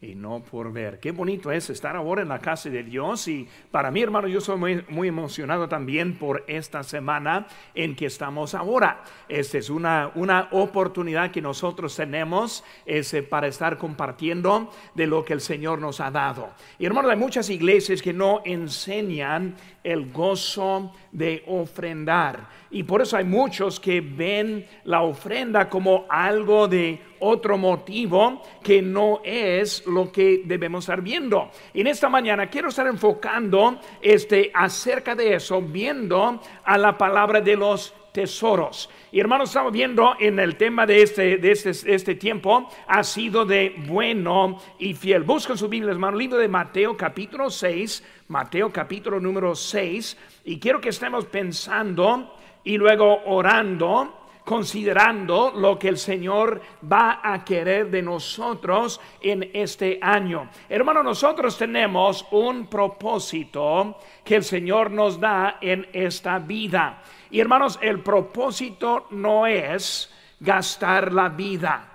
y no por ver. Qué bonito es estar ahora en la casa de Dios y para mí, hermano, yo soy muy, muy emocionado también por esta semana en que estamos ahora. Esta es una, una oportunidad que nosotros tenemos para estar compartiendo de lo que el Señor nos ha dado. Y hermano, hay muchas iglesias que no enseñan el gozo de ofrendar. Y por eso hay muchos que ven la ofrenda como algo de otro motivo que no es lo que debemos estar viendo. En esta mañana quiero estar enfocando este acerca de eso, viendo a la palabra de los tesoros. Y hermanos, estamos viendo en el tema de este, este, este, tiempo, ha sido de bueno y fiel. Busca su Biblia, hermano, libro de Mateo capítulo 6, Mateo capítulo número 6, y quiero que estemos pensando y luego orando considerando lo que el Señor va a querer de nosotros en este año. Hermano, nosotros tenemos un propósito que el Señor nos da en esta vida. Y hermanos, el propósito no es gastar la vida.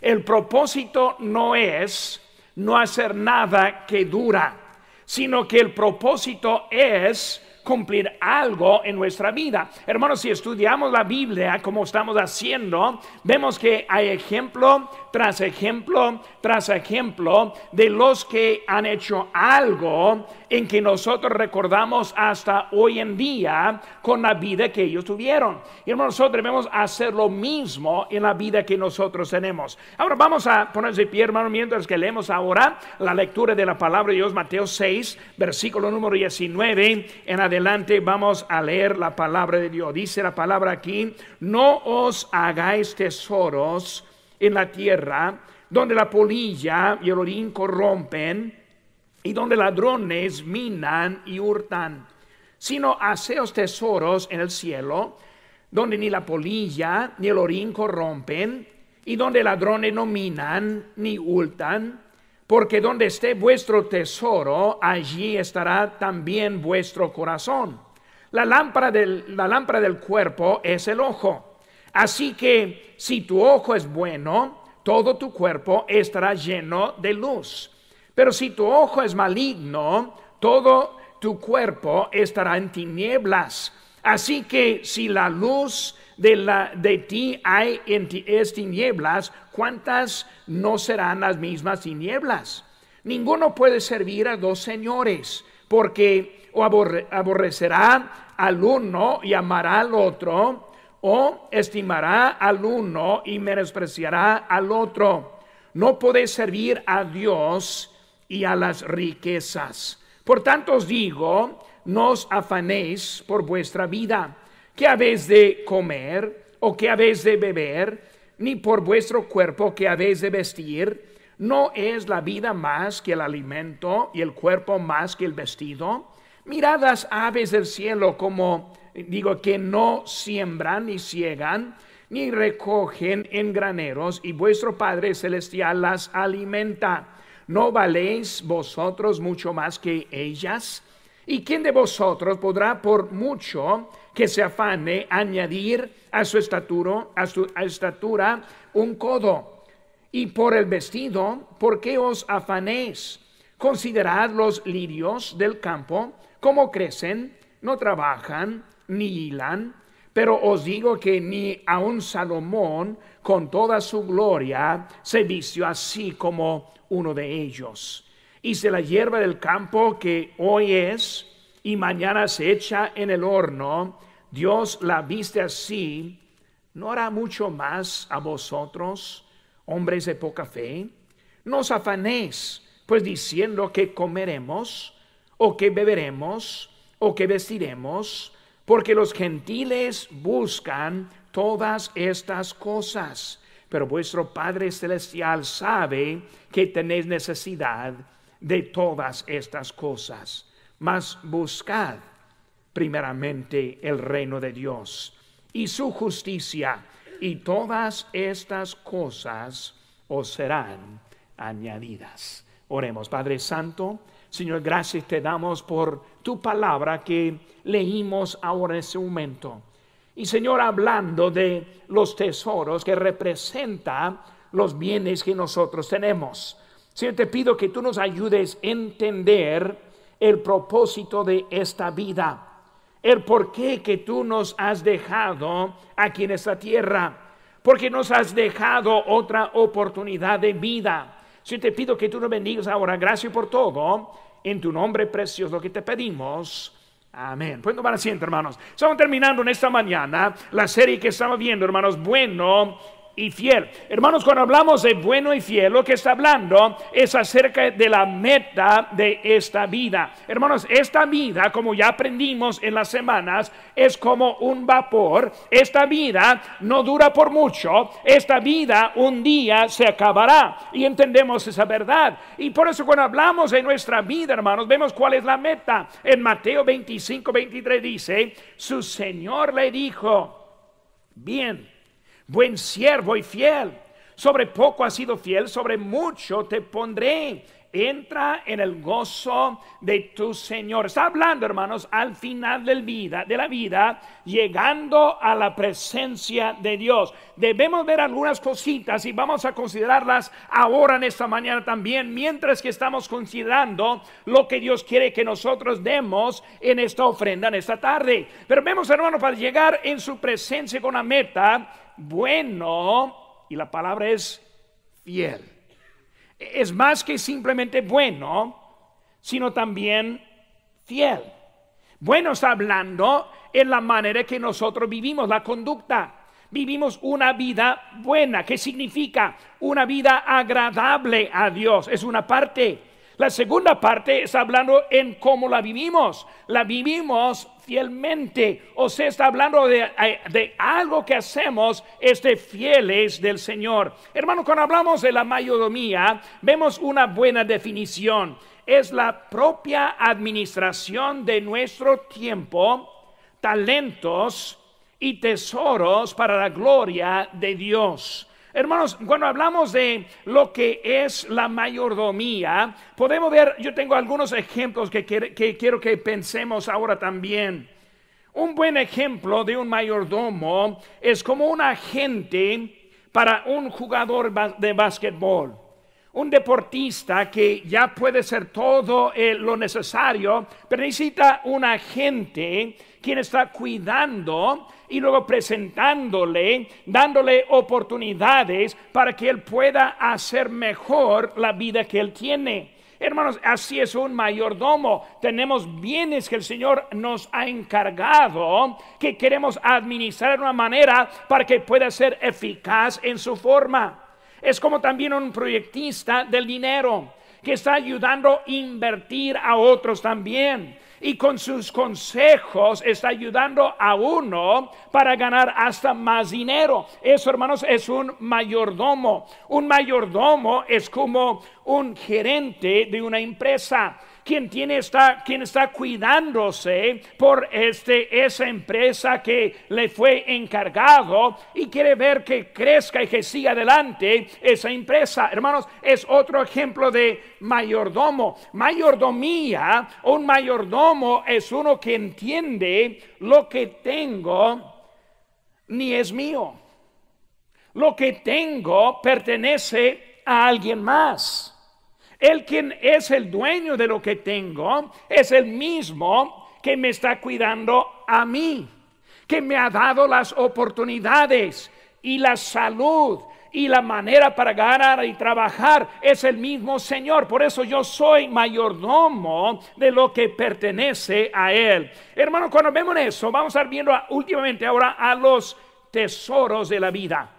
El propósito no es no hacer nada que dura, sino que el propósito es cumplir algo en nuestra vida. Hermanos, si estudiamos la Biblia como estamos haciendo, vemos que hay ejemplo tras ejemplo tras ejemplo de los que han hecho algo en que nosotros recordamos hasta hoy en día con la vida que ellos tuvieron. Y nosotros debemos hacer lo mismo en la vida que nosotros tenemos. Ahora vamos a ponerse de pie, hermano, mientras que leemos ahora la lectura de la palabra de Dios, Mateo 6, versículo número 19. En adelante vamos a leer la palabra de Dios. Dice la palabra aquí, no os hagáis tesoros en la tierra donde la polilla y el orín corrompen y donde ladrones minan y hurtan sino haceos tesoros en el cielo, donde ni la polilla ni el orín corrompen, y donde ladrones no minan ni hurtan, porque donde esté vuestro tesoro, allí estará también vuestro corazón. La lámpara del, la lámpara del cuerpo es el ojo. Así que si tu ojo es bueno, todo tu cuerpo estará lleno de luz. Pero si tu ojo es maligno, todo tu cuerpo estará en tinieblas. Así que si la luz de, la, de ti hay en es tinieblas, ¿cuántas no serán las mismas tinieblas? Ninguno puede servir a dos señores, porque o aborrecerá al uno y amará al otro, o estimará al uno y menospreciará al otro. No puede servir a Dios y a las riquezas. Por tanto os digo, no os afanéis por vuestra vida, que habéis de comer o que habéis de beber, ni por vuestro cuerpo que habéis de vestir. ¿No es la vida más que el alimento y el cuerpo más que el vestido? Mirad las aves del cielo como digo que no siembran ni ciegan ni recogen en graneros y vuestro Padre Celestial las alimenta. ¿no valéis vosotros mucho más que ellas? ¿Y quién de vosotros podrá, por mucho que se afane, añadir a su, estatura un codo? Y por el vestido, ¿por qué os afanéis? Considerad los lirios del campo, cómo crecen, no trabajan, ni hilan, pero os digo que ni un Salomón, con toda su gloria, se vistió así como uno de ellos. y si la hierba del campo que hoy es y mañana se echa en el horno, Dios la viste así, ¿no hará mucho más a vosotros, hombres de poca fe? No os afanéis, pues diciendo que comeremos, o que beberemos, o que vestiremos, porque los gentiles buscan todas estas cosas pero vuestro Padre Celestial sabe que tenéis necesidad de todas estas cosas. Mas buscad primeramente el reino de Dios y su justicia, y todas estas cosas os serán añadidas. Oremos, Padre Santo. Señor, gracias te damos por tu palabra que leímos ahora en este momento. Y Señor, hablando de los tesoros que representa los bienes que nosotros tenemos. Señor, te pido que tú nos ayudes a entender el propósito de esta vida, el qué que tú nos has dejado aquí en esta tierra, porque nos has dejado otra oportunidad de vida. Señor, te pido que tú nos bendigas ahora. Gracias por todo. En tu nombre precioso que te pedimos. Amén. Pueden tomar asiento, hermanos. Estamos terminando en esta mañana la serie que estamos viendo, hermanos. Bueno y fiel. Hermanos, cuando hablamos de bueno y fiel, lo que está hablando es acerca de la meta de esta vida. Hermanos, esta vida, como ya aprendimos en las semanas, es como un vapor. Esta vida no dura por mucho. Esta vida un día se acabará. Y entendemos esa verdad. Y por eso cuando hablamos de nuestra vida, hermanos, vemos cuál es la meta. En Mateo 25, 23 dice, su Señor le dijo, bien buen siervo y fiel. Sobre poco has sido fiel, sobre mucho te pondré. Entra en el gozo de tu Señor. Está hablando, hermanos, al final del vida, de la vida, llegando a la presencia de Dios. Debemos ver algunas cositas y vamos a considerarlas ahora en esta mañana también, mientras que estamos considerando lo que Dios quiere que nosotros demos en esta ofrenda, en esta tarde. Pero vemos, hermanos, para llegar en su presencia con la meta, bueno y la palabra es fiel. Es más que simplemente bueno, sino también fiel. Bueno está hablando en la manera que nosotros vivimos, la conducta. Vivimos una vida buena, que significa una vida agradable a Dios. Es una parte la segunda parte está hablando en cómo la vivimos. La vivimos fielmente. O sea, está hablando eh, de, algo que hacemos, este fieles del Señor. Hermano, cuando hablamos de la mayordomía, vemos una buena definición. Es la propia administración de nuestro tiempo, talentos y tesoros para la gloria de Dios. Hermanos, cuando hablamos de lo que es la mayordomía, podemos ver, yo tengo algunos ejemplos que, quiero que pensemos ahora también. Un buen ejemplo de un mayordomo es como un agente para un jugador de básquetbol un deportista que ya puede ser todo eh, lo necesario, pero necesita un agente quien está cuidando y luego presentándole, dándole oportunidades para que él pueda hacer mejor la vida que él tiene. Hermanos, así es un mayordomo. Tenemos bienes que el Señor nos ha encargado, que queremos administrar de una manera para que pueda ser eficaz en su forma. Es como también un proyectista del dinero que está ayudando a invertir a otros también y con sus consejos está ayudando a uno para ganar hasta más dinero. Eso, hermanos, es un mayordomo. Un mayordomo es como un gerente de una empresa quien, tiene está, quien está cuidándose por este, esa empresa que le fue encargado y quiere ver que crezca y que siga adelante esa empresa. Hermanos, es otro ejemplo de mayordomo. Mayordomía, un mayordomo es uno que entiende lo que tengo ni es mío. Lo que tengo pertenece a alguien más. El quien es el dueño de lo que tengo es el mismo que me está cuidando a mí, que me ha dado las oportunidades y la salud y la manera para ganar y trabajar es el mismo Señor. Por eso yo soy mayordomo de lo que pertenece a Él. Hermano, cuando vemos eso, vamos a estar viendo últimamente ahora a los tesoros de la vida.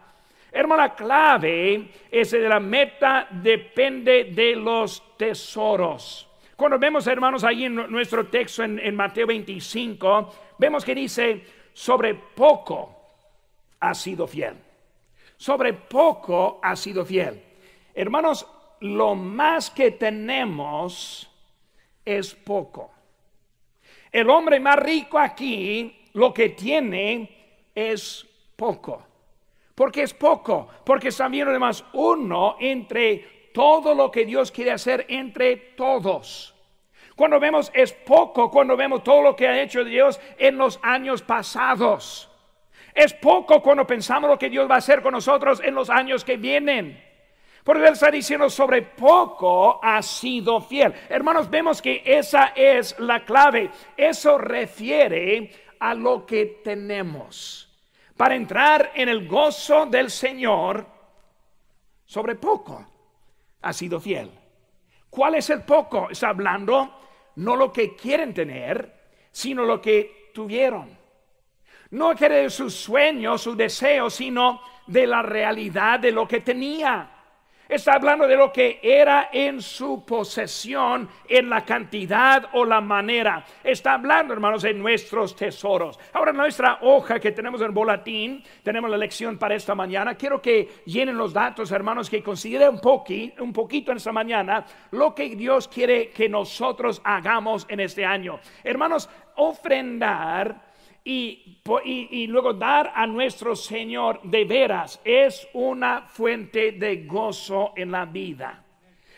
Hermano, la clave es de la meta depende de los tesoros. Cuando vemos, hermanos, ahí en nuestro texto en, Mateo 25, vemos que dice, sobre poco ha sido fiel. Sobre poco ha sido fiel. Hermanos, lo más que tenemos es poco. El hombre más rico aquí, lo que tiene es poco porque es poco, porque también además uno entre todo lo que Dios quiere hacer entre todos. Cuando vemos es poco, cuando vemos todo lo que ha hecho Dios en los años pasados. Es poco cuando pensamos lo que Dios va a hacer con nosotros en los años que vienen. Por Él está diciendo sobre poco ha sido fiel. Hermanos, vemos que esa es la clave. Eso refiere a lo que tenemos para entrar en el gozo del Señor, sobre poco ha sido fiel. ¿Cuál es el poco? Está hablando no lo que quieren tener, sino lo que tuvieron. No quiere sus sueños, su deseos, sino de la realidad de lo que tenía. Está hablando de lo que era en su posesión, en la cantidad o la manera. Está hablando, hermanos, de nuestros tesoros. Ahora nuestra hoja que tenemos en volatín tenemos la lección para esta mañana. Quiero que llenen los datos, hermanos, que consideren un, un poquito en esta mañana lo que Dios quiere que nosotros hagamos en este año. Hermanos, ofrendar y, luego dar a nuestro Señor de veras es una fuente de gozo en la vida.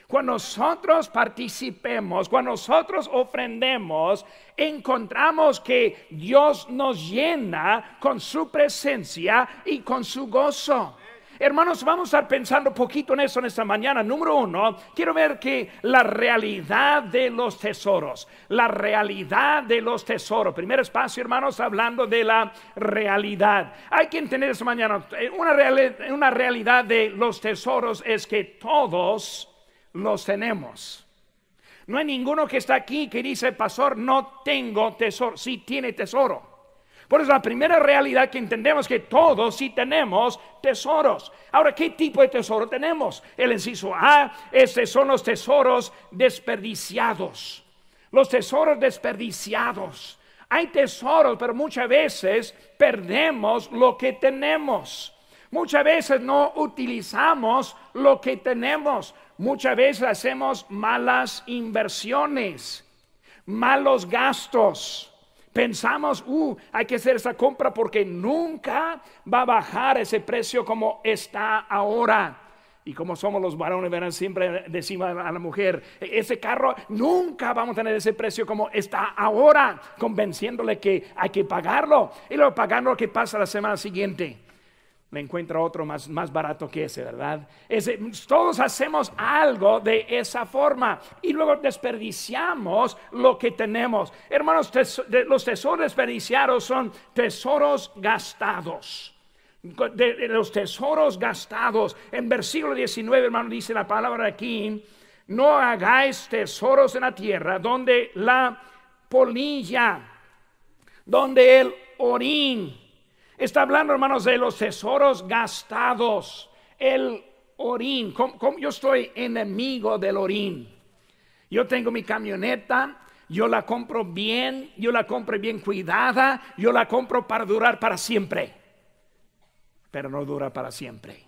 Cuando nosotros participemos, cuando nosotros ofrendemos, encontramos que Dios nos llena con su presencia y con su gozo. Hermanos, vamos a estar pensando poquito en eso en esta mañana. Número uno, quiero ver que la realidad de los tesoros, la realidad de los tesoros. Primer espacio, hermanos, hablando de la realidad. Hay que entender esta mañana, eh, una, una realidad de los tesoros es que todos los tenemos. No hay ninguno que está aquí que dice, pastor, no tengo tesoro. Sí tiene tesoro. Por eso la primera realidad que entendemos es que todos sí tenemos tesoros. Ahora, ¿qué tipo de tesoro tenemos? El inciso A, estos son los tesoros desperdiciados. Los tesoros desperdiciados. Hay tesoros, pero muchas veces perdemos lo que tenemos. Muchas veces no utilizamos lo que tenemos. Muchas veces hacemos malas inversiones, malos gastos Pensamos, uh, hay que hacer esa compra porque nunca va a bajar ese precio como está ahora. Y como somos los varones, verán siempre decimos a la mujer, ese carro nunca vamos a tener ese precio como está ahora, convenciéndole que hay que pagarlo. Y luego pagando lo que pasa la semana siguiente. Le encuentra otro más, más barato que ese, ¿verdad? todos hacemos algo de esa forma y luego desperdiciamos lo que tenemos. Hermanos, los tesoros desperdiciados son tesoros gastados. los tesoros gastados. En versículo 19, hermano, dice la palabra aquí, no hagáis tesoros en la tierra donde la polilla, donde el orín, Está hablando, hermanos, de los tesoros gastados. El orín. como Yo estoy enemigo del orín. Yo tengo mi camioneta. Yo la compro bien. Yo la compro bien cuidada. Yo la compro para durar para siempre. Pero no dura para siempre.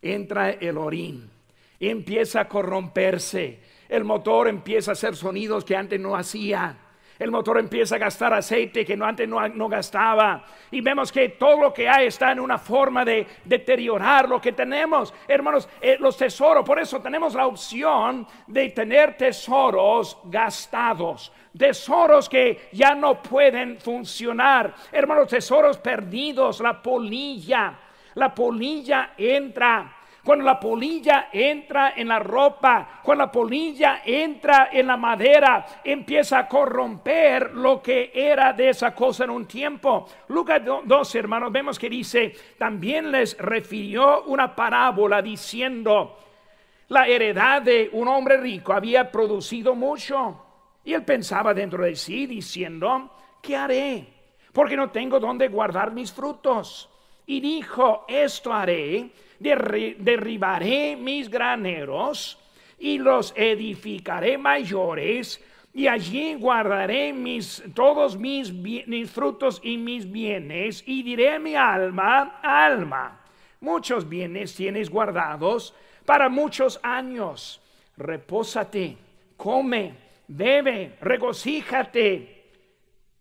Entra el orín. Empieza a corromperse. El motor empieza a hacer sonidos que antes no hacía el motor empieza a gastar aceite que no, antes no, gastaba. Y vemos que todo lo que hay está en una forma de deteriorar lo que tenemos. Hermanos, eh, los tesoros, por eso tenemos la opción de tener tesoros gastados, tesoros que ya no pueden funcionar. Hermanos, tesoros perdidos, la polilla. La polilla entra cuando la polilla entra en la ropa, cuando la polilla entra en la madera, empieza a corromper lo que era de esa cosa en un tiempo. Lucas 2 hermanos, vemos que dice, también les refirió una parábola diciendo, la heredad de un hombre rico había producido mucho. Y él pensaba dentro de sí, diciendo, ¿qué haré? Porque no tengo dónde guardar mis frutos. Y dijo, esto haré derribaré mis graneros y los edificaré mayores y allí guardaré mis, todos mis, frutos y mis bienes y diré a mi alma, alma, muchos bienes tienes guardados para muchos años. Repósate, come, bebe, regocíjate.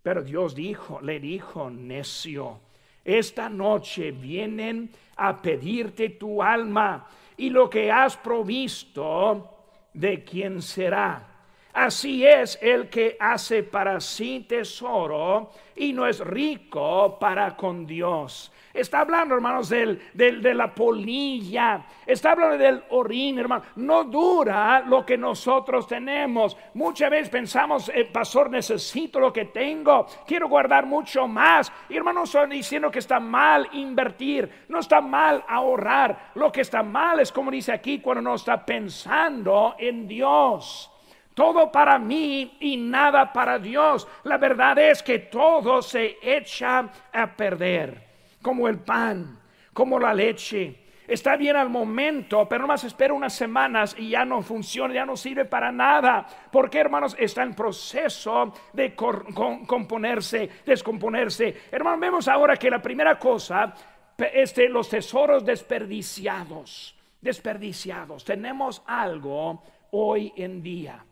Pero Dios dijo, le dijo, necio, esta noche vienen a pedirte tu alma y lo que has provisto, ¿de quién será? Así es el que hace para sí tesoro y no es rico para con Dios. Está hablando, hermanos, del, de la polilla. Está hablando del orín, hermano. No dura lo que nosotros tenemos. Muchas veces pensamos, eh, pastor, necesito lo que tengo. Quiero guardar mucho más. Y hermanos, son diciendo que está mal invertir. No está mal ahorrar. Lo que está mal es, como dice aquí, cuando no está pensando en Dios todo para mí y nada para Dios. La verdad es que todo se echa a perder, como el pan, como la leche. Está bien al momento, pero nomás espera unas semanas y ya no funciona, ya no sirve para nada. Porque, hermanos, está en proceso de componerse, descomponerse. Hermanos, vemos ahora que la primera cosa, este, los tesoros desperdiciados, desperdiciados. Tenemos algo hoy en día.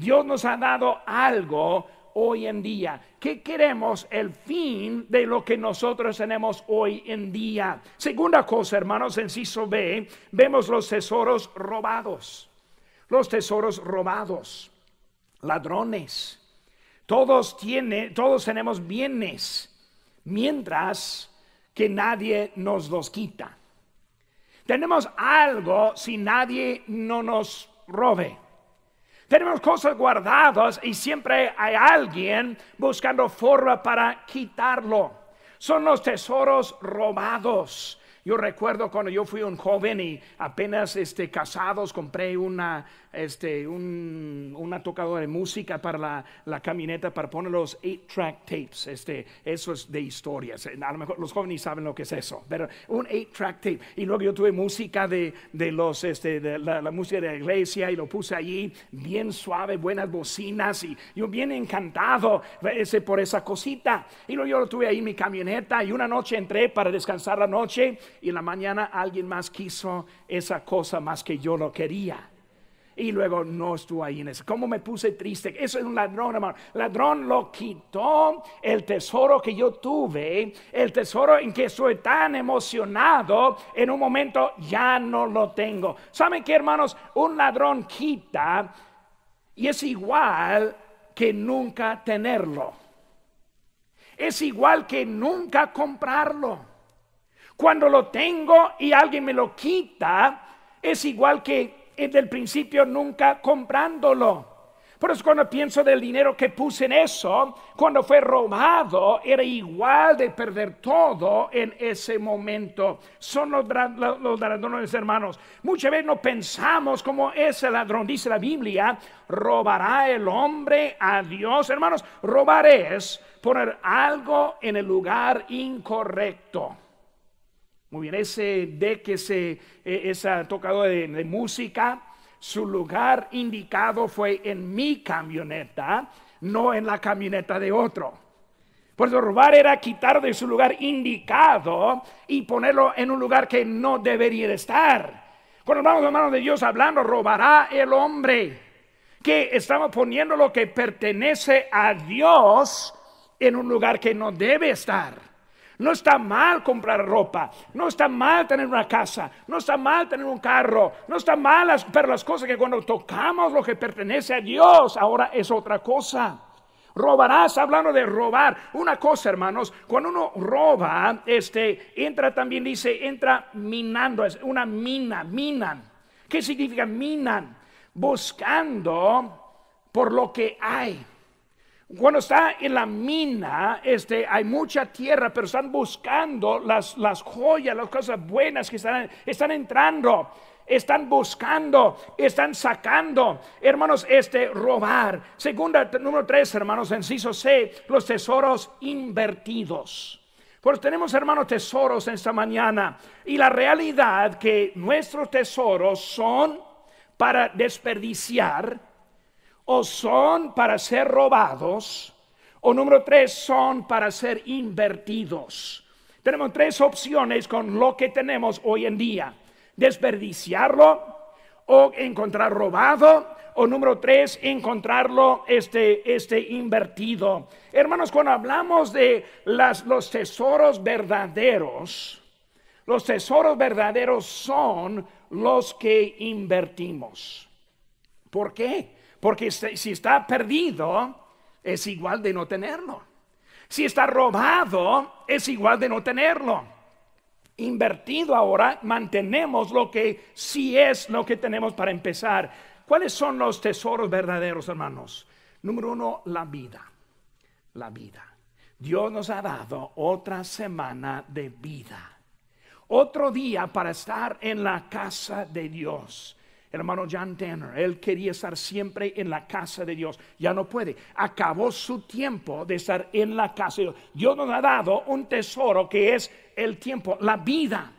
Dios nos ha dado algo hoy en día. ¿Qué queremos? El fin de lo que nosotros tenemos hoy en día. Segunda cosa, hermanos, en Ciso B, vemos los tesoros robados. Los tesoros robados. Ladrones. Todos, tiene, todos tenemos bienes, mientras que nadie nos los quita. Tenemos algo si nadie no nos robe. Tenemos cosas guardadas y siempre hay alguien buscando forma para quitarlo. Son los tesoros robados. Yo recuerdo cuando yo fui un joven y apenas este, casados compré una, este, un, una tocadora de música para la, camioneta, para poner los 8-track tapes. Este, eso es de historias. A lo mejor los jóvenes saben lo que es eso, pero un 8-track tape. Y luego yo tuve música de, los, este, la, música de la iglesia y lo puse allí, bien suave, buenas bocinas. Y yo bien encantado por esa cosita. Y luego yo lo tuve ahí en mi camioneta y una noche entré para descansar la noche y en la mañana alguien más quiso esa cosa más que yo lo quería y luego no estuvo ahí en eso. ¿Cómo me puse triste? Eso es un ladrón, hermano. Ladrón lo quitó el tesoro que yo tuve, el tesoro en que soy tan emocionado, en un momento ya no lo tengo. ¿Saben qué, hermanos? Un ladrón quita y es igual que nunca tenerlo. Es igual que nunca comprarlo. Cuando lo tengo y alguien me lo quita, es igual que el principio nunca comprándolo. Por eso cuando pienso del dinero que puse en eso, cuando fue robado, era igual de perder todo en ese momento. Son los, los ladrones hermanos. Muchas veces no pensamos como ese ladrón. Dice la Biblia, robará el hombre a Dios. Hermanos, robar es poner algo en el lugar incorrecto. Muy bien, ese deck, que e, esa ha de, de música, su lugar indicado fue en mi camioneta, no en la camioneta de otro. pues robar era quitar de su lugar indicado y ponerlo en un lugar que no debería estar. Cuando vamos de manos de Dios hablando, robará el hombre. Que estamos poniendo lo que pertenece a Dios en un lugar que no debe estar. No está mal comprar ropa, no está mal tener una casa, no está mal tener un carro, no está mal las, pero las cosas que cuando tocamos lo que pertenece a Dios, ahora es otra cosa. Robarás, hablando de robar. Una cosa, hermanos, cuando uno roba, este, entra también, dice, entra minando, es una mina, minan. ¿Qué significa minan? Buscando por lo que hay. Cuando está en la mina, este, hay mucha tierra, pero están buscando las, joyas, las cosas buenas que están, están entrando están buscando, están sacando, hermanos, este robar. Segunda, número tres, hermanos, enciso C, los tesoros invertidos. Pues tenemos, hermanos, tesoros en esta mañana. Y la realidad que nuestros tesoros son para desperdiciar o son para ser robados, o número tres, son para ser invertidos. Tenemos tres opciones con lo que tenemos hoy en día. Desperdiciarlo, o encontrar robado, o número tres, encontrarlo este, este invertido. Hermanos, cuando hablamos de las, los tesoros verdaderos, los tesoros verdaderos son los que invertimos. ¿Por qué? Porque si está perdido, es igual de no tenerlo. Si está robado, es igual de no tenerlo. Invertido ahora, mantenemos lo que sí es lo que tenemos para empezar. ¿Cuáles son los tesoros verdaderos, hermanos? Número uno, la vida. La vida. Dios nos ha dado otra semana de vida. Otro día para estar en la casa de Dios hermano John Tanner, él quería estar siempre en la casa de Dios, ya no puede, acabó su tiempo de estar en la casa de Dios. Dios nos ha dado un tesoro que es el tiempo, la vida.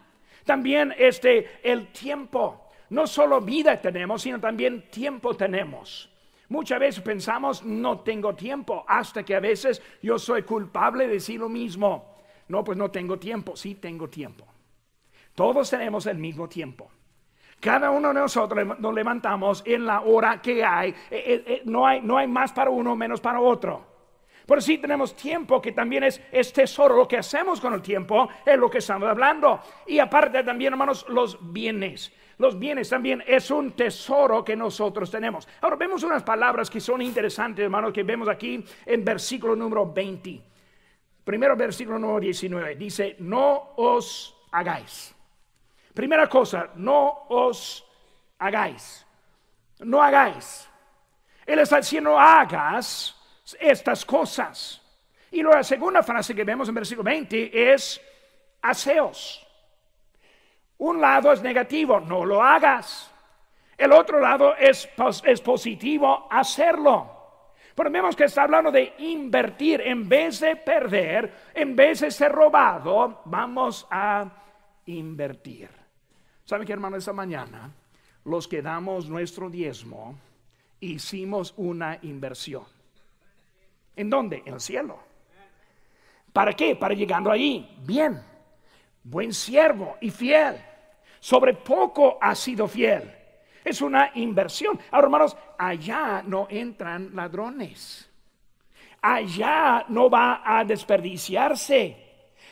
También este el tiempo. No solo vida tenemos, sino también tiempo tenemos. Muchas veces pensamos, no tengo tiempo, hasta que a veces yo soy culpable de decir lo mismo. No, pues no tengo tiempo, sí tengo tiempo. Todos tenemos el mismo tiempo. Cada uno de nosotros nos levantamos en la hora que hay. Eh, eh, eh, no hay. No hay más para uno, menos para otro. Por sí tenemos tiempo, que también es, es, tesoro. Lo que hacemos con el tiempo es lo que estamos hablando. Y aparte también, hermanos, los bienes. Los bienes también es un tesoro que nosotros tenemos. Ahora vemos unas palabras que son interesantes, hermanos, que vemos aquí en versículo número 20. Primero versículo número 19. Dice, no os hagáis. Primera cosa, no os hagáis. No hagáis. Él está diciendo, hagas estas cosas. Y la segunda frase que vemos en versículo 20 es, aseos. Un lado es negativo, no lo hagas. El otro lado es, es positivo, hacerlo. Pero vemos que está hablando de invertir en vez de perder, en vez de ser robado, vamos a invertir. ¿Sabe qué, hermano? Esta mañana, los que damos nuestro diezmo, hicimos una inversión. ¿En dónde? En el cielo. ¿Para qué? Para llegando allí. Bien. Buen siervo y fiel. Sobre poco ha sido fiel. Es una inversión. Ahora, hermanos, allá no entran ladrones. Allá no va a desperdiciarse.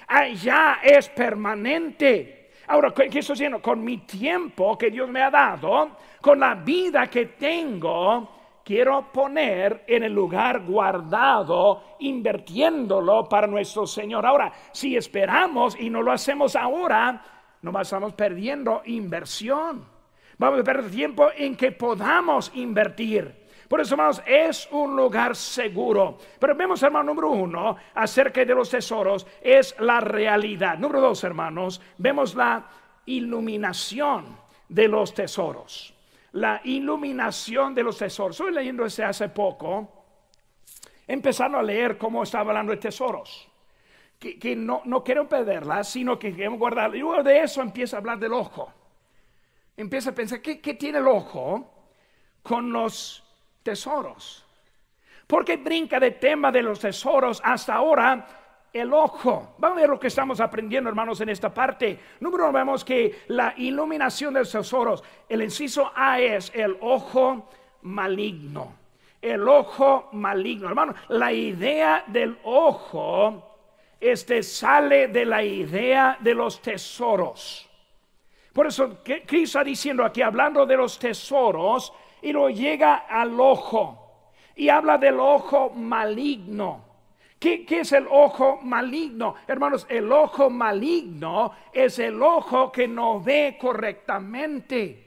Allá es permanente. Ahora, ¿qué estoy diciendo? Con mi tiempo que Dios me ha dado, con la vida que tengo, quiero poner en el lugar guardado, invirtiéndolo para nuestro Señor. Ahora, si esperamos y no lo hacemos ahora, nomás estamos perdiendo inversión. Vamos a perder tiempo en que podamos invertir. Por eso, hermanos, es un lugar seguro. Pero vemos, hermano, número uno, acerca de los tesoros, es la realidad. Número dos, hermanos, vemos la iluminación de los tesoros. La iluminación de los tesoros. Estoy leyendo ese hace poco, empezando a leer cómo estaba hablando de tesoros. Que, no, no perderla, sino que queremos guardarla. Y luego de eso empieza a hablar del ojo. Empieza a pensar, ¿qué, qué tiene el ojo con los tesoros. Porque brinca de tema de los tesoros hasta ahora el ojo. Vamos a ver lo que estamos aprendiendo, hermanos, en esta parte. Número uno, vemos que la iluminación de los tesoros, el inciso A es el ojo maligno. El ojo maligno, hermano. La idea del ojo este sale de la idea de los tesoros. Por eso Cristo está diciendo aquí, hablando de los tesoros, y lo llega al ojo y habla del ojo maligno. ¿Qué, es el ojo maligno? Hermanos, el ojo maligno es el ojo que no ve correctamente.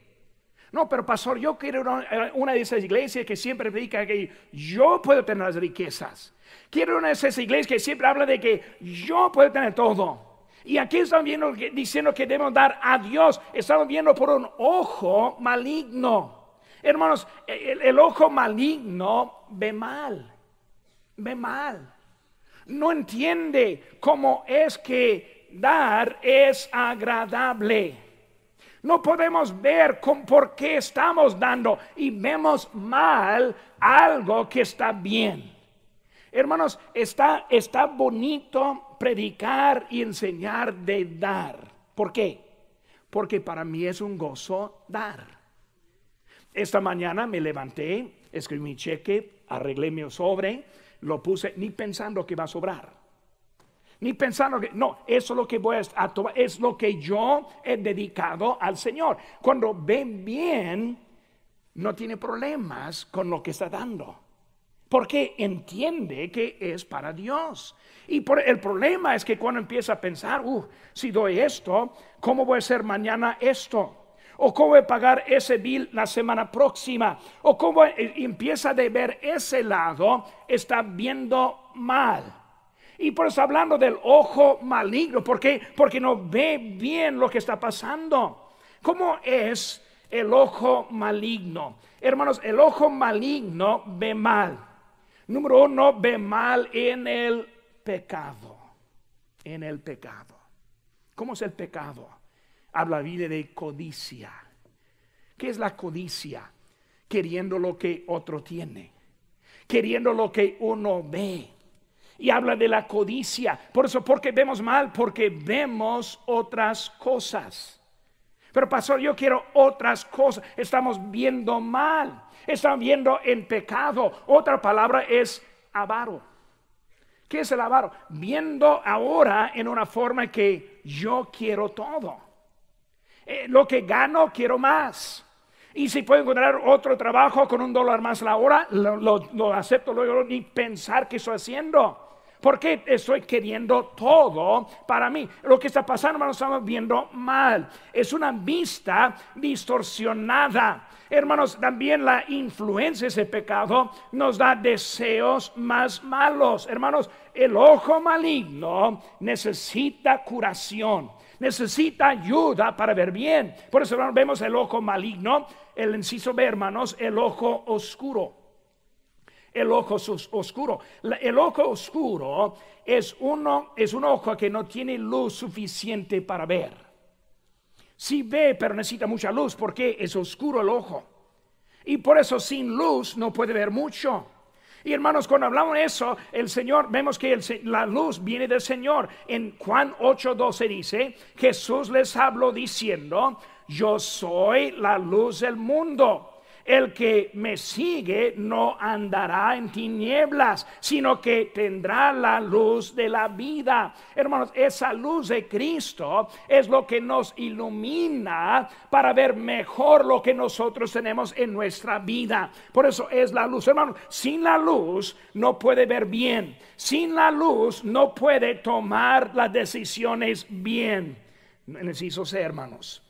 No, pero pastor, yo quiero una, de esas iglesias que siempre predica que yo puedo tener las riquezas. Quiero una de esas iglesias que siempre habla de que yo puedo tener todo. Y aquí están viendo, diciendo que debemos dar a Dios. Estamos viendo por un ojo maligno. Hermanos, e, el, ojo maligno ve mal, ve mal. No entiende cómo es que dar es agradable. No podemos ver con por qué estamos dando y vemos mal algo que está bien. Hermanos, está, está bonito predicar y enseñar de dar. ¿Por qué? Porque para mí es un gozo dar. Esta mañana me levanté, escribí mi cheque, arreglé mi sobre, lo puse, ni pensando que va a sobrar. Ni pensando que, no, eso es lo que voy a tomar, es lo que yo he dedicado al Señor. Cuando ven bien, no tiene problemas con lo que está dando. Porque entiende que es para Dios. Y por, el problema es que cuando empieza a pensar, uh, si doy esto, ¿cómo voy a hacer mañana esto? o cómo pagar ese bill la semana próxima, o cómo eh, empieza a ver ese lado, está viendo mal. Y por eso hablando del ojo maligno, ¿por qué? Porque no ve bien lo que está pasando. ¿Cómo es el ojo maligno? Hermanos, el ojo maligno ve mal. Número uno, ve mal en el pecado. En el pecado. ¿Cómo es el pecado? Habla la de codicia. ¿Qué es la codicia? Queriendo lo que otro tiene, queriendo lo que uno ve. Y habla de la codicia. Por eso, porque vemos mal, porque vemos otras cosas. Pero pastor, yo quiero otras cosas. Estamos viendo mal. Estamos viendo en pecado. Otra palabra es avaro. ¿Qué es el avaro? Viendo ahora en una forma que yo quiero todo. Eh, lo que gano, quiero más. Y si puedo encontrar otro trabajo con un dólar más la hora, lo, acepto luego, ni pensar que estoy haciendo. Porque estoy queriendo todo para mí. Lo que está pasando, Lo estamos viendo mal. Es una vista distorsionada Hermanos, también la influencia de ese pecado nos da deseos más malos. Hermanos, el ojo maligno necesita curación, necesita ayuda para ver bien. Por eso hermanos, vemos el ojo maligno, el inciso B, hermanos, el ojo oscuro. El ojo oscuro. El ojo oscuro es, uno, es un ojo que no tiene luz suficiente para ver. Sí ve, pero necesita mucha luz porque es oscuro el ojo. Y por eso sin luz no puede ver mucho. Y hermanos, cuando hablamos de eso, el Señor, vemos que la luz viene del Señor. En Juan 8:12 dice, Jesús les habló diciendo, yo soy la luz del mundo el que me sigue no andará en tinieblas, sino que tendrá la luz de la vida. Hermanos, esa luz de Cristo es lo que nos ilumina para ver mejor lo que nosotros tenemos en nuestra vida. Por eso es la luz, hermanos. Sin la luz no puede ver bien. Sin la luz no puede tomar las decisiones bien. Necesito ser, hermanos,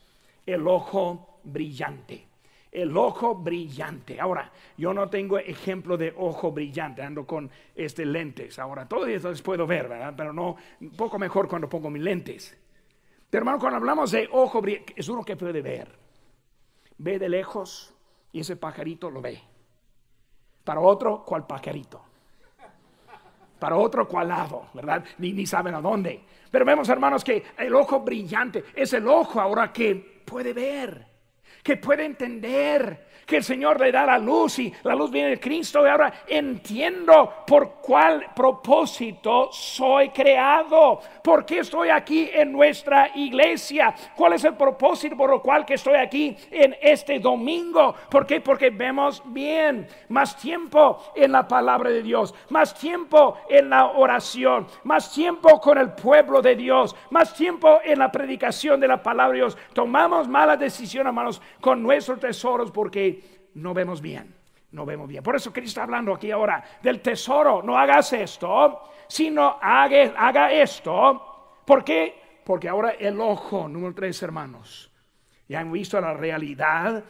el ojo brillante el ojo brillante. Ahora, yo no tengo ejemplo de ojo brillante, ando con este, lentes. Ahora, todos estos puedo ver, ¿verdad? Pero no, un poco mejor cuando pongo mis lentes. Pero hermano, cuando hablamos de ojo brillante, es uno que puede ver. Ve de lejos y ese pajarito lo ve. Para otro, cual pajarito. Para otro, cuál lado, ¿verdad? Ni, ni saben a dónde. Pero vemos, hermanos, que el ojo brillante es el ojo ahora que puede ver que puede entender que el Señor le da la luz y la luz viene de Cristo y ahora entiendo por cuál propósito soy creado, por qué estoy aquí en nuestra iglesia, cuál es el propósito por lo cual que estoy aquí en este domingo, por qué? Porque vemos bien más tiempo en la palabra de Dios, más tiempo en la oración, más tiempo con el pueblo de Dios, más tiempo en la predicación de la palabra de Dios. Tomamos malas decisiones, hermanos, con nuestros tesoros porque no vemos bien. No vemos bien. Por eso Cristo está hablando aquí ahora del tesoro. No hagas esto, sino haga, haga esto. ¿Por qué? Porque ahora el ojo, número tres, hermanos. Ya han visto la realidad,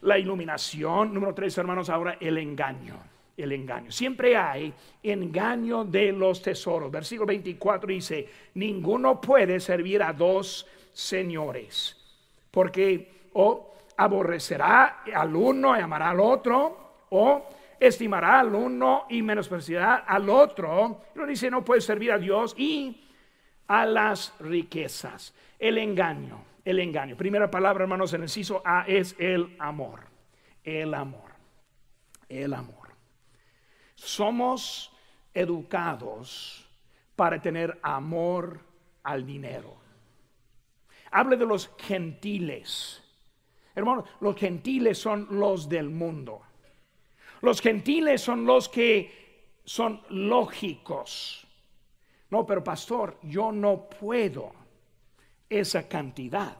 la iluminación. Número tres, hermanos, ahora el engaño el engaño. Siempre hay engaño de los tesoros. Versículo 24 dice, ninguno puede servir a dos señores, porque o aborrecerá al uno y amará al otro, o estimará al uno y menospreciará al otro. pero dice, no puede servir a Dios y a las riquezas. El engaño, el engaño. Primera palabra, hermanos, en el inciso A es el amor. El amor, el amor. Somos educados para tener amor al dinero. Hable de los gentiles Hermanos, los gentiles son los del mundo. Los gentiles son los que son lógicos. No, pero pastor, yo no puedo esa cantidad.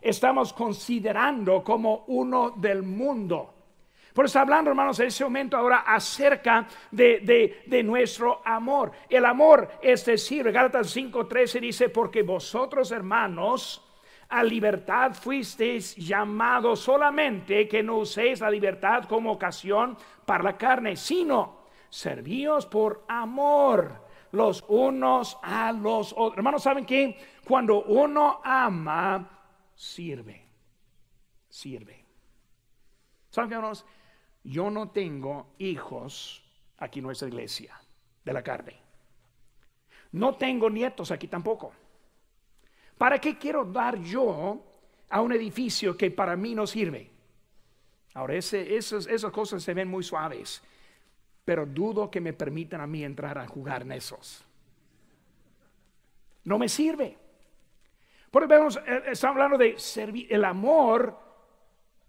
Estamos considerando como uno del mundo. Por eso hablando, hermanos, en ese momento ahora acerca de, de, de, nuestro amor. El amor es este decir, Gálatas 5:13 dice, porque vosotros, hermanos, a libertad fuisteis llamados solamente que no uséis la libertad como ocasión para la carne, sino servíos por amor los unos a los otros. Hermanos, ¿saben qué? Cuando uno ama, sirve. Sirve. ¿Saben qué, hermanos? Yo no tengo hijos aquí en nuestra iglesia de la carne. No tengo nietos aquí tampoco. ¿Para qué quiero dar yo a un edificio que para mí no sirve? Ahora, esas, cosas se ven muy suaves, pero dudo que me permitan a mí entrar a jugar en esos. No me sirve. Porque vemos, eh, estamos hablando de servir, el amor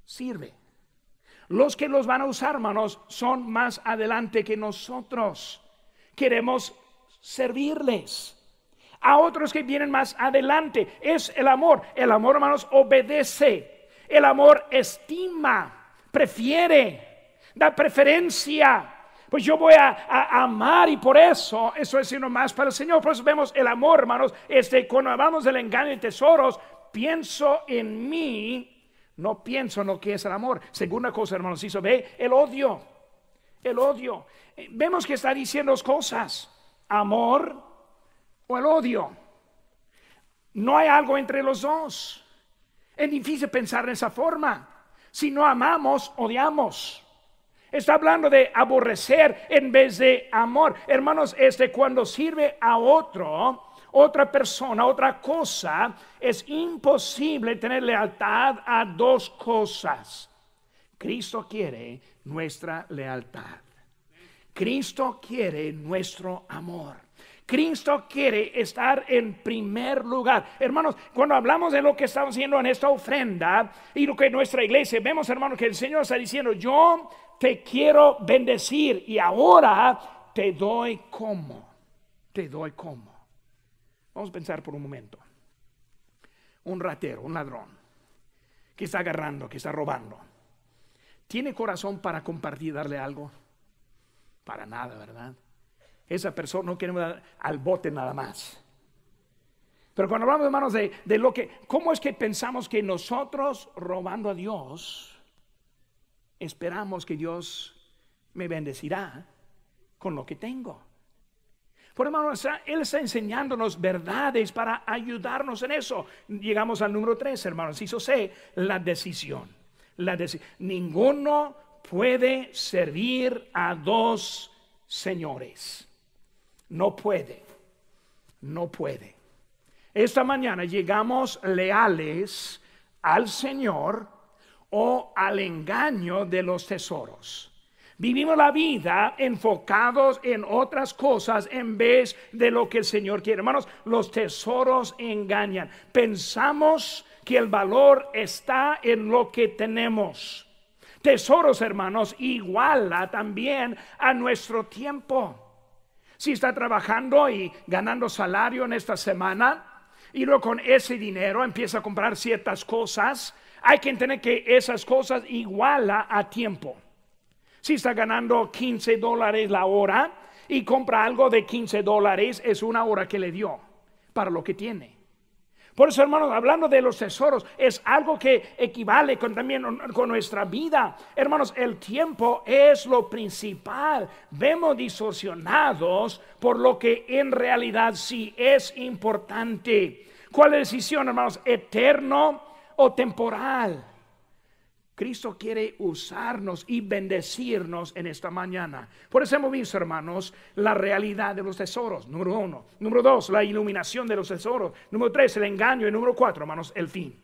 sirve. Los que los van a usar, hermanos, son más adelante que nosotros. Queremos servirles a otros que vienen más adelante. Es el amor. El amor, hermanos, obedece. El amor estima, prefiere, da preferencia. Pues yo voy a, amar y por eso eso es sino más para el Señor. Por eso vemos el amor, hermanos. Este, cuando hablamos del engaño y tesoros, pienso en mí, no pienso en lo que es el amor. Segunda cosa, hermanos, hizo ve el odio. El odio. Vemos que está diciendo dos cosas: amor o el odio. No hay algo entre los dos. Es difícil pensar de esa forma. Si no amamos, odiamos. Está hablando de aborrecer en vez de amor. Hermanos, este cuando sirve a otro, otra persona, otra cosa, es imposible tener lealtad a dos cosas. Cristo quiere nuestra lealtad. Cristo quiere nuestro amor. Cristo quiere estar en primer lugar. Hermanos, cuando hablamos de lo que estamos haciendo en esta ofrenda y lo que nuestra iglesia, vemos hermanos que el Señor está diciendo, yo te quiero bendecir y ahora te doy como, te doy como. Vamos a pensar por un momento. Un ratero, un ladrón, que está agarrando, que está robando. ¿Tiene corazón para compartir, darle algo? Para nada, ¿verdad? Esa persona no quiere dar al bote nada más. Pero cuando hablamos, hermanos, de, de lo que, ¿cómo es que pensamos que nosotros robando a Dios, esperamos que Dios me bendecirá con lo que tengo? Por hermanos Él está enseñándonos verdades para ayudarnos en eso. Llegamos al número 3, hermanos. Hizo C, la decisión. La Ninguno puede servir a dos señores. No puede, no puede. Esta mañana llegamos leales al Señor o al engaño de los tesoros. Vivimos la vida enfocados en otras cosas en vez de lo que el Señor quiere. Hermanos, los tesoros engañan. Pensamos que el valor está en lo que tenemos. Tesoros, hermanos, iguala también a nuestro tiempo. Si está trabajando y ganando salario en esta semana y luego con ese dinero empieza a comprar ciertas cosas, hay que entender que esas cosas iguala a tiempo. Si está ganando 15 dólares la hora y compra algo de 15 dólares, es una hora que le dio para lo que tiene. Por eso, hermanos, hablando de los tesoros, es algo que equivale también con nuestra vida. Hermanos, el tiempo es lo principal. Vemos distorsionados por lo que en realidad sí es importante. ¿Cuál es la decisión, hermanos? ¿Eterno o temporal? Cristo quiere usarnos y bendecirnos en esta mañana. Por eso hemos visto, hermanos, la realidad de los tesoros, número uno. Número dos, la iluminación de los tesoros. Número tres, el engaño. Y número cuatro, hermanos, el fin.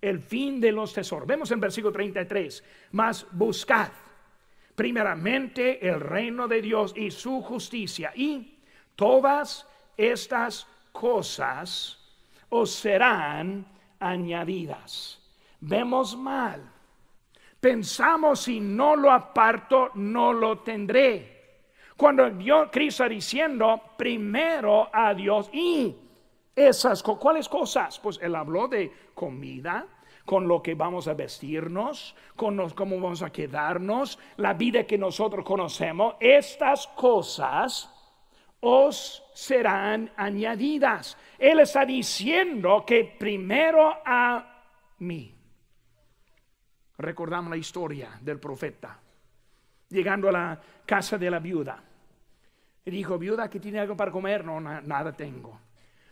El fin de los tesoros. Vemos en versículo 33, mas buscad primeramente el reino de Dios y su justicia. Y todas estas cosas os serán añadidas. Vemos mal Pensamos si no lo aparto, no lo tendré. Cuando Dios, Cristo diciendo primero a Dios y esas cuáles cosas, pues él habló de comida, con lo que vamos a vestirnos, con cómo vamos a quedarnos, la vida que nosotros conocemos, estas cosas os serán añadidas. Él está diciendo que primero a mí. Recordamos la historia del profeta, llegando a la casa de la viuda. Y dijo, viuda, ¿que tiene algo para comer? No, nada tengo.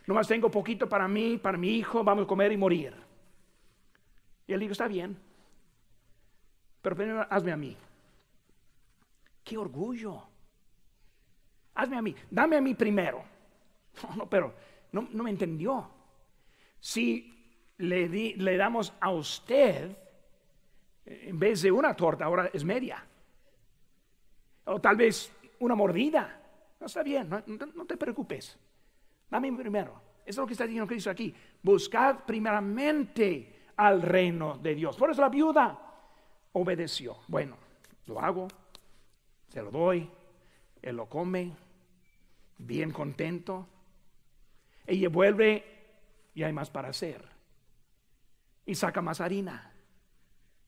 más tengo poquito para mí, para mi hijo, vamos a comer y morir. Y él dijo, está bien, pero primero hazme a mí. ¡Qué orgullo! Hazme a mí, dame a mí primero. No, no pero no, me entendió. Si le, di, le damos a usted en vez de una torta, ahora es media. O tal vez una mordida. No está bien, no, te preocupes. Dame primero. Eso es lo que está diciendo Cristo aquí. Buscad primeramente al reino de Dios. Por eso la viuda obedeció. Bueno, lo hago, se lo doy, él lo come, bien contento. Ella vuelve y hay más para hacer. Y saca más harina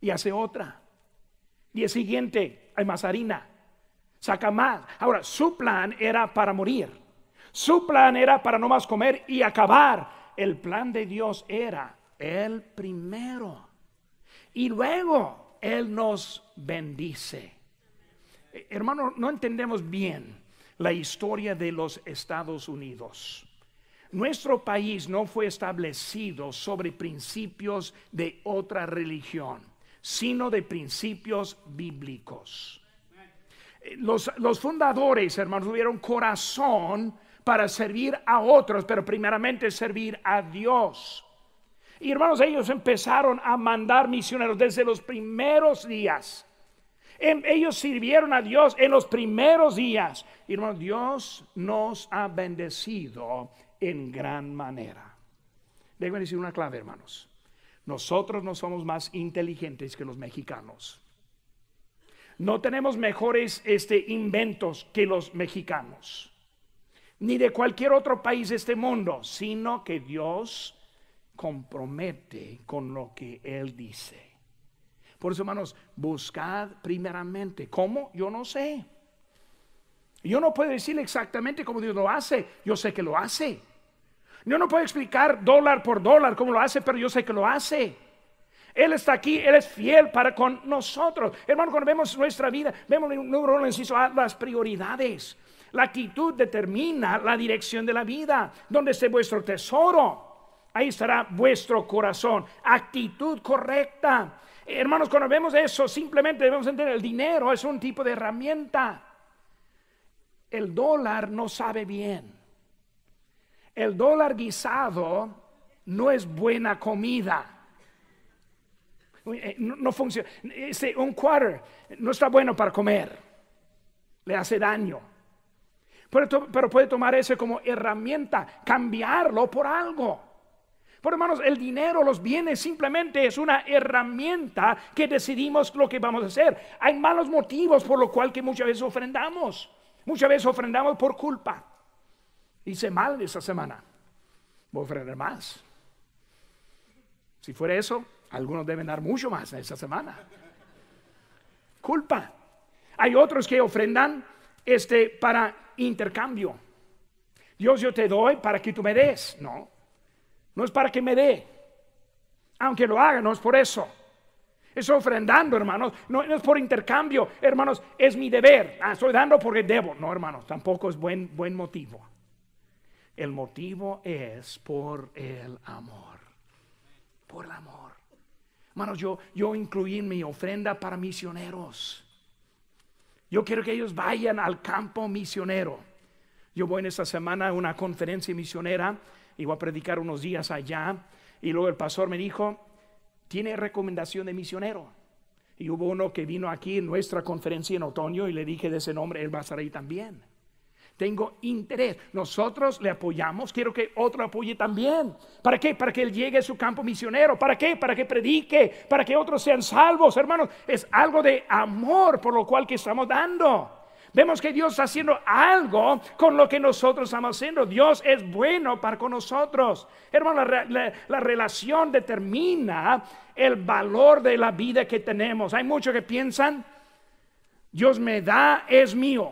y hace otra. Día siguiente hay más harina, saca más. Ahora, su plan era para morir. Su plan era para no más comer y acabar. El plan de Dios era el primero. Y luego Él nos bendice. Eh, hermano, no entendemos bien la historia de los Estados Unidos. Nuestro país no fue establecido sobre principios de otra religión sino de principios bíblicos. Eh, los, los fundadores, hermanos, tuvieron corazón para servir a otros, pero primeramente servir a Dios. Y hermanos, ellos empezaron a mandar misioneros desde los primeros días. Em, ellos sirvieron a Dios en los primeros días. Y hermanos, Dios nos ha bendecido en gran manera. Déjenme decir una clave, hermanos. Nosotros no somos más inteligentes que los mexicanos. No tenemos mejores este, inventos que los mexicanos, ni de cualquier otro país de este mundo, sino que Dios compromete con lo que Él dice. Por eso, hermanos, buscad primeramente. ¿Cómo? Yo no sé. Yo no puedo decir exactamente cómo Dios lo hace. Yo sé que lo hace. Yo no puedo explicar dólar por dólar cómo lo hace, pero yo sé que lo hace. Él está aquí, Él es fiel para con nosotros. Hermanos, cuando vemos nuestra vida, vemos un un uno, inciso las prioridades. La actitud determina la dirección de la vida. Donde esté vuestro tesoro, ahí estará vuestro corazón. Actitud correcta. Hermanos, cuando vemos eso, simplemente debemos entender, el dinero es un tipo de herramienta. El dólar no sabe bien. El dólar guisado no es buena comida. Eh, no, funciona. Este, un quarter no está bueno para comer. Le hace daño. Pero, pero puede tomar ese como herramienta, cambiarlo por algo. Por hermanos, el dinero, los bienes simplemente es una herramienta que decidimos lo que vamos a hacer. Hay malos motivos por lo cual que muchas veces ofrendamos. Muchas veces ofrendamos por culpa hice mal esa semana, voy a ofrecer más. Si fuera eso, algunos deben dar mucho más esa semana. Culpa. Hay otros que ofrendan este para intercambio. Dios, yo te doy para que tú me des. No, no es para que me dé. Aunque lo haga, no es por eso. Es ofrendando, hermanos. No, es por intercambio, hermanos. Es mi deber. Ah, estoy dando porque debo. No, hermanos, tampoco es buen, buen motivo. El motivo es por el amor. Por el amor. Hermanos, yo, yo incluí en mi ofrenda para misioneros. Yo quiero que ellos vayan al campo misionero. Yo voy en esta semana a una conferencia misionera y voy a predicar unos días allá. Y luego el pastor me dijo, ¿tiene recomendación de misionero? Y hubo uno que vino aquí en nuestra conferencia en otoño y le dije de ese nombre, él va a estar ahí también tengo interés. Nosotros le apoyamos, quiero que otro apoye también. ¿Para qué? Para que él llegue a su campo misionero. ¿Para qué? Para que predique, para que otros sean salvos, hermanos. Es algo de amor por lo cual que estamos dando. Vemos que Dios está haciendo algo con lo que nosotros estamos haciendo. Dios es bueno para con nosotros. Hermano, la, relación determina el valor de la vida que tenemos. Hay muchos que piensan, Dios me da, es mío.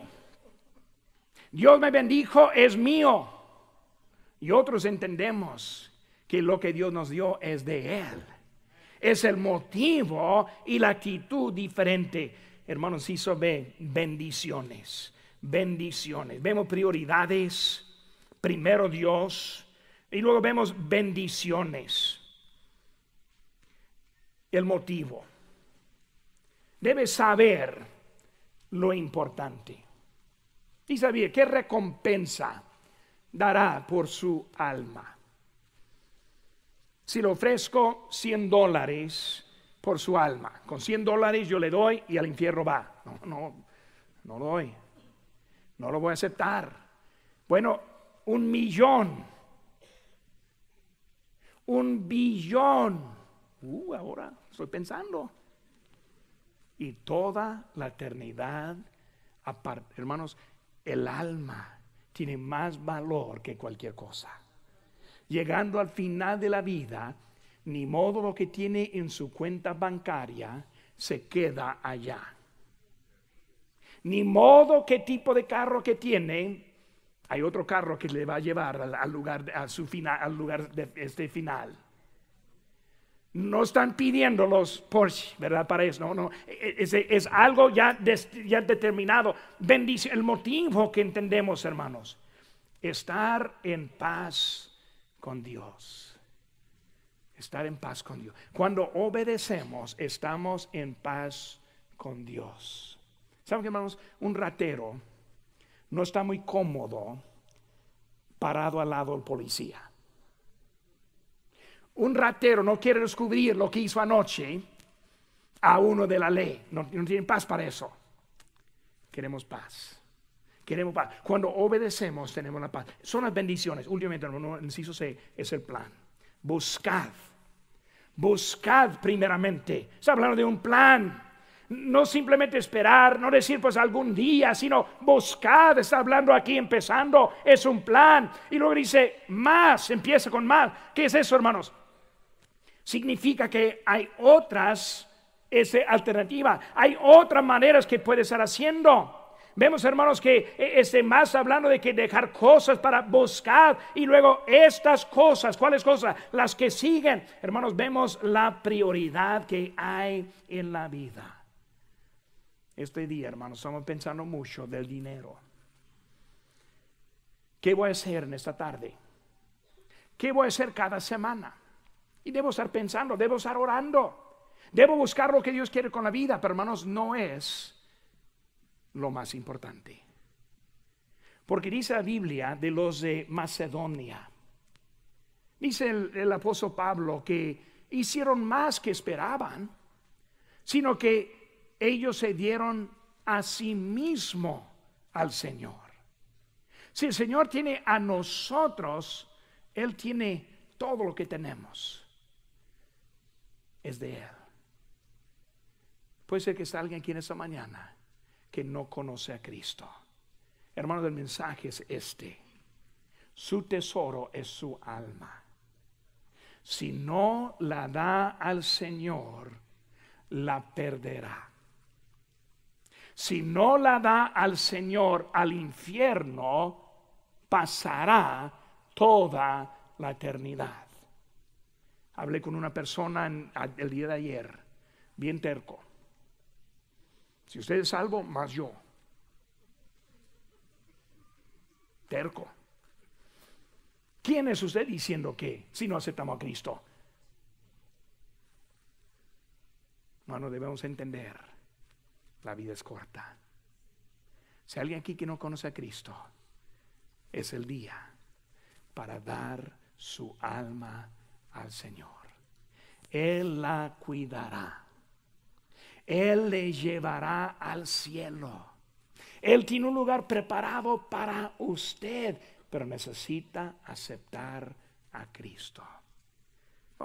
Dios me bendijo, es mío. Y otros entendemos que lo que Dios nos dio es de Él. Es el motivo y la actitud diferente. Hermanos, hizo ve bendiciones, bendiciones. Vemos prioridades, primero Dios, y luego vemos bendiciones. El motivo. Debes saber lo importante. Y sabía, ¿qué recompensa dará por su alma? Si le ofrezco 100 dólares por su alma, con 100 dólares yo le doy y al infierno va. No, no, no lo doy. No lo voy a aceptar. Bueno, un millón. Un billón. Uh, ahora estoy pensando. Y toda la eternidad, aparte, hermanos, el alma tiene más valor que cualquier cosa. Llegando al final de la vida, ni modo lo que tiene en su cuenta bancaria se queda allá. Ni modo qué tipo de carro que tiene, hay otro carro que le va a llevar al, lugar, a su final, al lugar de este final. No están pidiendo los Porsche, ¿verdad? Para eso, no, no. E, e, es, algo ya, ya determinado. Bendice el motivo que entendemos, hermanos. Estar en paz con Dios. Estar en paz con Dios. Cuando obedecemos, estamos en paz con Dios. ¿Saben, hermanos? Un ratero no está muy cómodo parado al lado del policía un ratero no quiere descubrir lo que hizo anoche a uno de la ley. No, tienen paz para eso. Queremos paz. Queremos paz. Cuando obedecemos tenemos la paz. Son las bendiciones. Últimamente, no, inciso es el plan. Buscad. Buscad primeramente. Está hablando de un plan. No simplemente esperar, no decir pues algún día, sino buscad. Está hablando aquí empezando. Es un plan. Y luego dice más, empieza con más. ¿Qué es eso, hermanos? significa que hay otras ese alternativas, hay otras maneras que puede estar haciendo. Vemos, hermanos, que e, este, más hablando de que dejar cosas para buscar y luego estas cosas, ¿cuáles cosas? Las que siguen. Hermanos, vemos la prioridad que hay en la vida. Este día, hermanos, estamos pensando mucho del dinero. ¿Qué voy a hacer en esta tarde? ¿Qué voy a hacer cada semana? Y debo estar pensando, debo estar orando, debo buscar lo que Dios quiere con la vida, pero hermanos, no es lo más importante. Porque dice la Biblia de los de Macedonia. Dice el, apóstol Pablo que hicieron más que esperaban, sino que ellos se dieron a sí mismo al Señor. Si el Señor tiene a nosotros, Él tiene todo lo que tenemos es de Él. Puede ser que está alguien aquí en esta mañana que no conoce a Cristo. Hermano, del mensaje es este. Su tesoro es su alma. Si no la da al Señor, la perderá. Si no la da al Señor, al infierno, pasará toda la eternidad. Hablé con una persona el día de ayer, bien terco. Si usted es salvo, más yo. Terco. ¿Quién es usted diciendo que si no aceptamos a Cristo? No, debemos entender, la vida es corta. Si hay alguien aquí que no conoce a Cristo, es el día para dar su alma al Señor. Él la cuidará. Él le llevará al cielo. Él tiene un lugar preparado para usted, pero necesita aceptar a Cristo.